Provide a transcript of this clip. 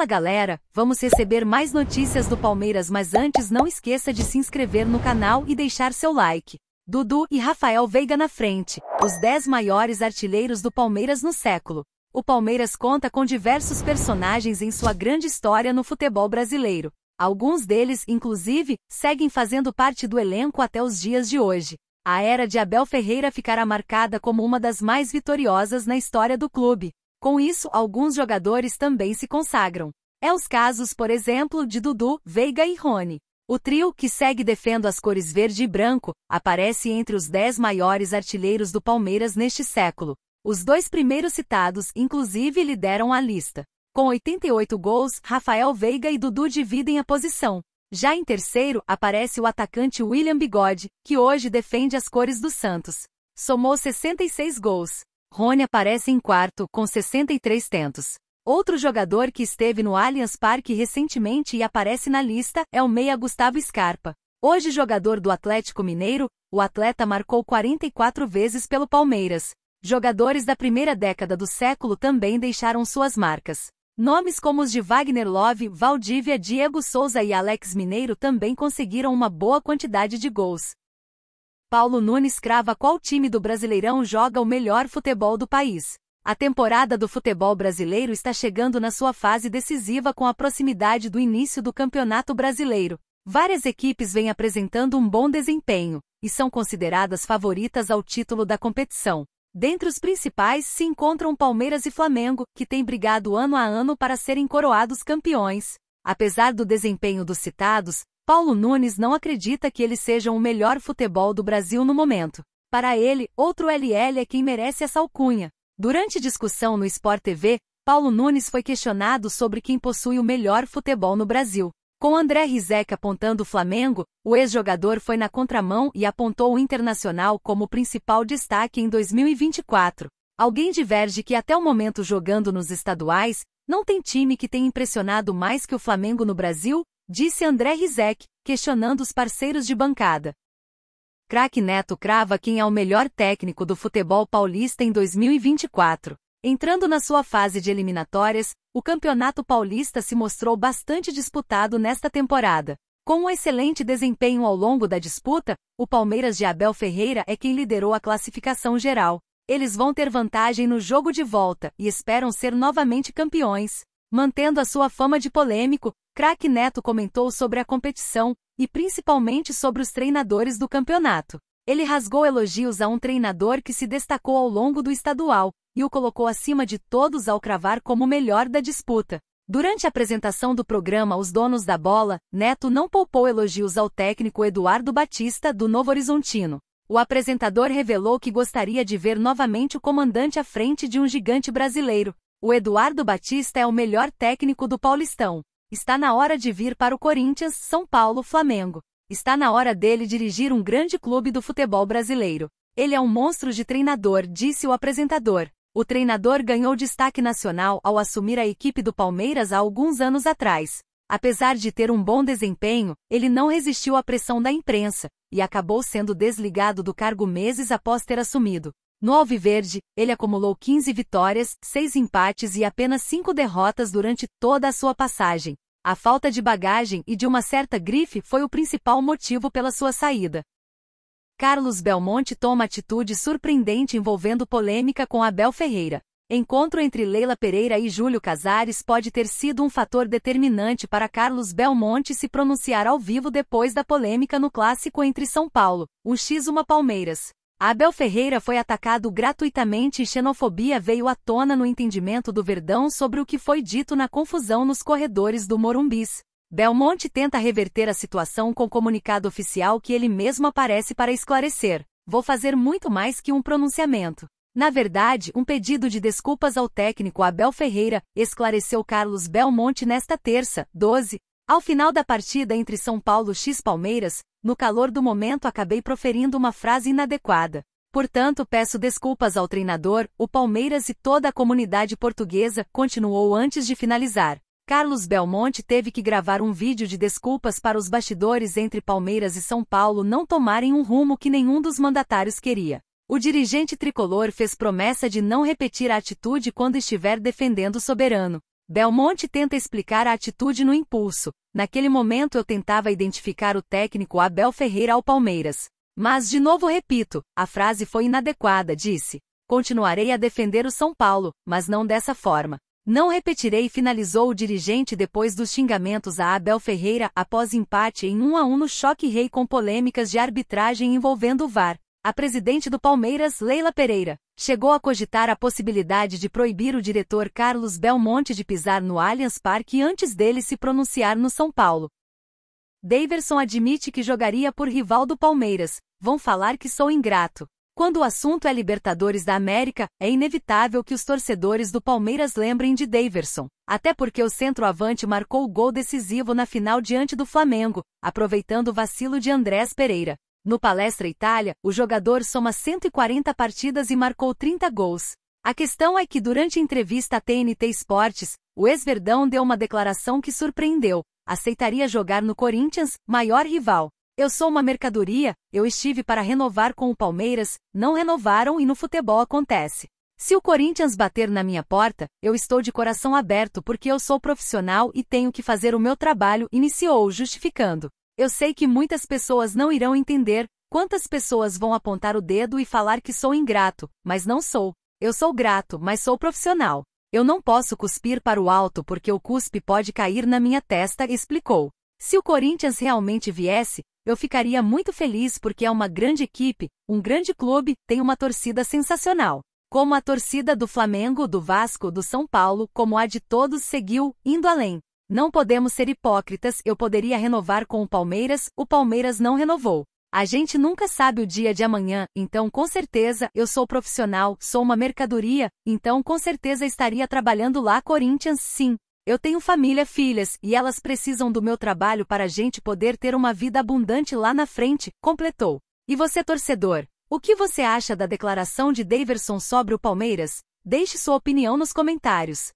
Fala galera, vamos receber mais notícias do Palmeiras, mas antes não esqueça de se inscrever no canal e deixar seu like. Dudu e Rafael Veiga na frente, os 10 maiores artilheiros do Palmeiras no século. O Palmeiras conta com diversos personagens em sua grande história no futebol brasileiro. Alguns deles, inclusive, seguem fazendo parte do elenco até os dias de hoje. A era de Abel Ferreira ficará marcada como uma das mais vitoriosas na história do clube. Com isso, alguns jogadores também se consagram. É os casos, por exemplo, de Dudu, Veiga e Rony. O trio, que segue defendo as cores verde e branco, aparece entre os dez maiores artilheiros do Palmeiras neste século. Os dois primeiros citados, inclusive, lideram a lista. Com 88 gols, Rafael Veiga e Dudu dividem a posição. Já em terceiro, aparece o atacante William Bigode, que hoje defende as cores do Santos. Somou 66 gols. Rony aparece em quarto, com 63 tentos. Outro jogador que esteve no Allianz Parque recentemente e aparece na lista é o meia Gustavo Scarpa. Hoje jogador do Atlético Mineiro, o atleta marcou 44 vezes pelo Palmeiras. Jogadores da primeira década do século também deixaram suas marcas. Nomes como os de Wagner Love, Valdívia, Diego Souza e Alex Mineiro também conseguiram uma boa quantidade de gols. Paulo Nunes crava qual time do Brasileirão joga o melhor futebol do país. A temporada do futebol brasileiro está chegando na sua fase decisiva com a proximidade do início do Campeonato Brasileiro. Várias equipes vêm apresentando um bom desempenho e são consideradas favoritas ao título da competição. Dentre os principais se encontram Palmeiras e Flamengo, que têm brigado ano a ano para serem coroados campeões. Apesar do desempenho dos citados, Paulo Nunes não acredita que eles sejam o melhor futebol do Brasil no momento. Para ele, outro LL é quem merece essa alcunha. Durante discussão no Sport TV, Paulo Nunes foi questionado sobre quem possui o melhor futebol no Brasil. Com André Rizek apontando o Flamengo, o ex-jogador foi na contramão e apontou o Internacional como o principal destaque em 2024. Alguém diverge que até o momento jogando nos estaduais, não tem time que tenha impressionado mais que o Flamengo no Brasil, Disse André Rizek, questionando os parceiros de bancada. Craque Neto crava quem é o melhor técnico do futebol paulista em 2024. Entrando na sua fase de eliminatórias, o Campeonato Paulista se mostrou bastante disputado nesta temporada. Com um excelente desempenho ao longo da disputa, o Palmeiras de Abel Ferreira é quem liderou a classificação geral. Eles vão ter vantagem no jogo de volta e esperam ser novamente campeões. Mantendo a sua fama de polêmico, Craque Neto comentou sobre a competição, e principalmente sobre os treinadores do campeonato. Ele rasgou elogios a um treinador que se destacou ao longo do estadual, e o colocou acima de todos ao cravar como o melhor da disputa. Durante a apresentação do programa Os Donos da Bola, Neto não poupou elogios ao técnico Eduardo Batista, do Novo Horizontino. O apresentador revelou que gostaria de ver novamente o comandante à frente de um gigante brasileiro, o Eduardo Batista é o melhor técnico do Paulistão. Está na hora de vir para o Corinthians, São Paulo, Flamengo. Está na hora dele dirigir um grande clube do futebol brasileiro. Ele é um monstro de treinador, disse o apresentador. O treinador ganhou destaque nacional ao assumir a equipe do Palmeiras há alguns anos atrás. Apesar de ter um bom desempenho, ele não resistiu à pressão da imprensa e acabou sendo desligado do cargo meses após ter assumido. No Alviverde, ele acumulou 15 vitórias, 6 empates e apenas 5 derrotas durante toda a sua passagem. A falta de bagagem e de uma certa grife foi o principal motivo pela sua saída. Carlos Belmonte toma atitude surpreendente envolvendo polêmica com Abel Ferreira. Encontro entre Leila Pereira e Júlio Casares pode ter sido um fator determinante para Carlos Belmonte se pronunciar ao vivo depois da polêmica no clássico entre São Paulo, 1x1 Palmeiras. Abel Ferreira foi atacado gratuitamente e xenofobia veio à tona no entendimento do Verdão sobre o que foi dito na confusão nos corredores do Morumbis. Belmonte tenta reverter a situação com comunicado oficial que ele mesmo aparece para esclarecer. Vou fazer muito mais que um pronunciamento. Na verdade, um pedido de desculpas ao técnico Abel Ferreira, esclareceu Carlos Belmonte nesta terça, 12, ao final da partida entre São Paulo x Palmeiras, no calor do momento acabei proferindo uma frase inadequada. Portanto, peço desculpas ao treinador, o Palmeiras e toda a comunidade portuguesa, continuou antes de finalizar. Carlos Belmonte teve que gravar um vídeo de desculpas para os bastidores entre Palmeiras e São Paulo não tomarem um rumo que nenhum dos mandatários queria. O dirigente tricolor fez promessa de não repetir a atitude quando estiver defendendo o soberano. Belmonte tenta explicar a atitude no impulso. Naquele momento eu tentava identificar o técnico Abel Ferreira ao Palmeiras. Mas de novo repito, a frase foi inadequada, disse. Continuarei a defender o São Paulo, mas não dessa forma. Não repetirei, finalizou o dirigente depois dos xingamentos a Abel Ferreira após empate em 1 a 1 no choque rei com polêmicas de arbitragem envolvendo o VAR. A presidente do Palmeiras, Leila Pereira, chegou a cogitar a possibilidade de proibir o diretor Carlos Belmonte de pisar no Allianz Parque antes dele se pronunciar no São Paulo. Daverson admite que jogaria por rival do Palmeiras, vão falar que sou ingrato. Quando o assunto é Libertadores da América, é inevitável que os torcedores do Palmeiras lembrem de Daverson, até porque o centroavante marcou o gol decisivo na final diante do Flamengo, aproveitando o vacilo de Andrés Pereira. No Palestra Itália, o jogador soma 140 partidas e marcou 30 gols. A questão é que durante entrevista à TNT Esportes, o ex-verdão deu uma declaração que surpreendeu. Aceitaria jogar no Corinthians, maior rival. Eu sou uma mercadoria, eu estive para renovar com o Palmeiras, não renovaram e no futebol acontece. Se o Corinthians bater na minha porta, eu estou de coração aberto porque eu sou profissional e tenho que fazer o meu trabalho, iniciou justificando. Eu sei que muitas pessoas não irão entender, quantas pessoas vão apontar o dedo e falar que sou ingrato, mas não sou. Eu sou grato, mas sou profissional. Eu não posso cuspir para o alto porque o cuspe pode cair na minha testa, explicou. Se o Corinthians realmente viesse, eu ficaria muito feliz porque é uma grande equipe, um grande clube, tem uma torcida sensacional. Como a torcida do Flamengo, do Vasco, do São Paulo, como a de todos seguiu, indo além. Não podemos ser hipócritas, eu poderia renovar com o Palmeiras, o Palmeiras não renovou. A gente nunca sabe o dia de amanhã, então com certeza eu sou profissional, sou uma mercadoria, então com certeza estaria trabalhando lá Corinthians, sim. Eu tenho família, filhas, e elas precisam do meu trabalho para a gente poder ter uma vida abundante lá na frente, completou. E você, torcedor? O que você acha da declaração de Daverson sobre o Palmeiras? Deixe sua opinião nos comentários.